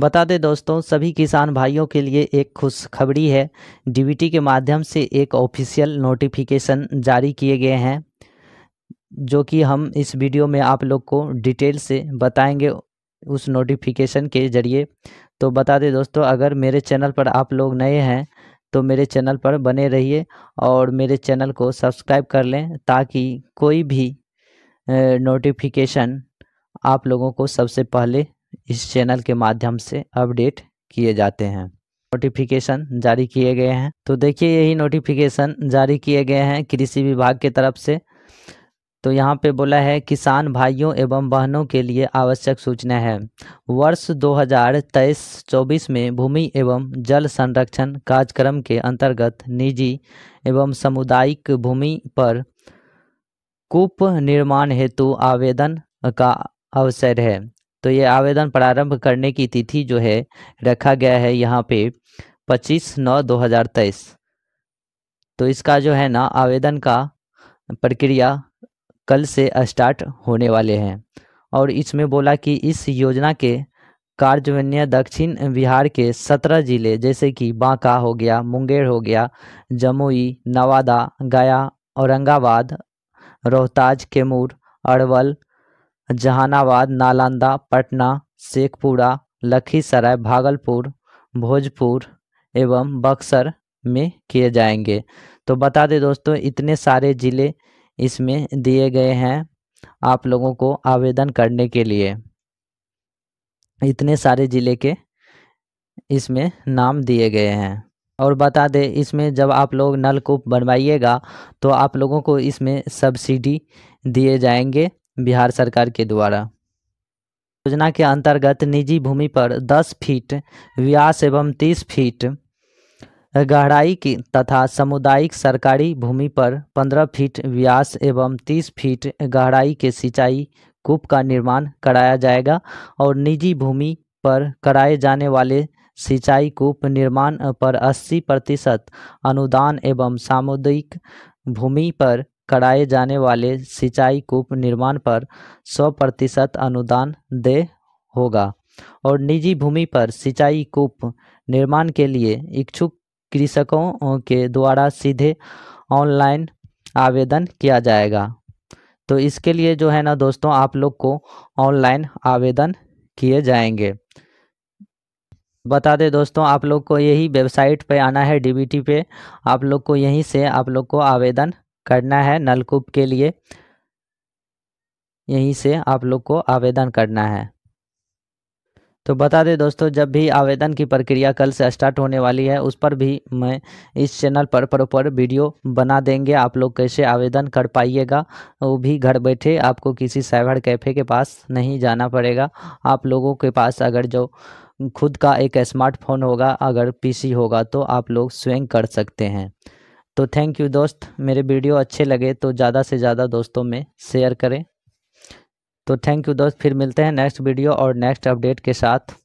बता दें दोस्तों सभी किसान भाइयों के लिए एक खुशखबरी है डीबीटी के माध्यम से एक ऑफिशियल नोटिफिकेशन जारी किए गए हैं जो कि हम इस वीडियो में आप लोग को डिटेल से बताएंगे उस नोटिफिकेशन के ज़रिए तो बता दें दोस्तों अगर मेरे चैनल पर आप लोग नए हैं तो मेरे चैनल पर बने रहिए और मेरे चैनल को सब्सक्राइब कर लें ताकि कोई भी नोटिफिकेशन आप लोगों को सबसे पहले इस चैनल के माध्यम से अपडेट किए जाते हैं नोटिफिकेशन जारी किए गए हैं तो देखिए यही नोटिफिकेशन जारी किए गए हैं कृषि विभाग के तरफ से तो यहाँ पे बोला है किसान भाइयों एवं बहनों के लिए आवश्यक सूचना है वर्ष 2023-24 में भूमि एवं जल संरक्षण कार्यक्रम के अंतर्गत निजी एवं सामुदायिक भूमि पर कूप निर्माण हेतु आवेदन का अवसर है तो ये आवेदन प्रारंभ करने की तिथि जो है रखा गया है यहाँ पे 25 नौ 2023 तो इसका जो है ना आवेदन का प्रक्रिया कल से स्टार्ट होने वाले हैं और इसमें बोला कि इस योजना के कार्जवन्य दक्षिण बिहार के सत्रह जिले जैसे कि बांका हो गया मुंगेर हो गया जमुई नवादा गया औरंगाबाद रोहताज कैमूर अरवल जहानाबाद नालंदा पटना शेखपुरा लखीसराय भागलपुर भोजपुर एवं बक्सर में किए जाएंगे तो बता दें दोस्तों इतने सारे ज़िले इसमें दिए गए हैं आप लोगों को आवेदन करने के लिए इतने सारे ज़िले के इसमें नाम दिए गए हैं और बता दें इसमें जब आप लोग नलकूप बनवाइएगा तो आप लोगों को इसमें सब्सिडी दिए जाएंगे बिहार सरकार के द्वारा योजना के अंतर्गत निजी भूमि पर 10 फीट व्यास एवं 30 फीट गहराई की तथा सामुदायिक सरकारी भूमि पर 15 फीट व्यास एवं 30 फीट गहराई के सिंचाई कूप का निर्माण कराया जाएगा और निजी भूमि पर कराए जाने वाले सिंचाई कूप निर्माण पर 80 प्रतिशत अनुदान एवं सामुदायिक भूमि पर कराए जाने वाले सिंचाई कूप निर्माण पर 100 प्रतिशत अनुदान दे होगा और निजी भूमि पर सिंचाई कूप निर्माण के लिए इच्छुक कृषकों के द्वारा सीधे ऑनलाइन आवेदन किया जाएगा तो इसके लिए जो है ना दोस्तों आप लोग को ऑनलाइन आवेदन किए जाएंगे बता दे दोस्तों आप लोग को यही वेबसाइट पे आना है डीबीटी पे आप लोग को यहीं से आप लोग को आवेदन करना है नलकूप के लिए यहीं से आप लोग को आवेदन करना है तो बता दें दोस्तों जब भी आवेदन की प्रक्रिया कल से स्टार्ट होने वाली है उस पर भी मैं इस चैनल पर प्रॉपर वीडियो बना देंगे आप लोग कैसे आवेदन कर पाइएगा वो भी घर बैठे आपको किसी साइबर कैफ़े के पास नहीं जाना पड़ेगा आप लोगों के पास अगर जो खुद का एक स्मार्टफोन होगा अगर पीसी होगा तो आप लोग स्वयं कर सकते हैं तो थैंक यू दोस्त मेरे वीडियो अच्छे लगे तो ज़्यादा से ज़्यादा दोस्तों में शेयर करें तो थैंक यू दोस्त फिर मिलते हैं नेक्स्ट वीडियो और नेक्स्ट अपडेट के साथ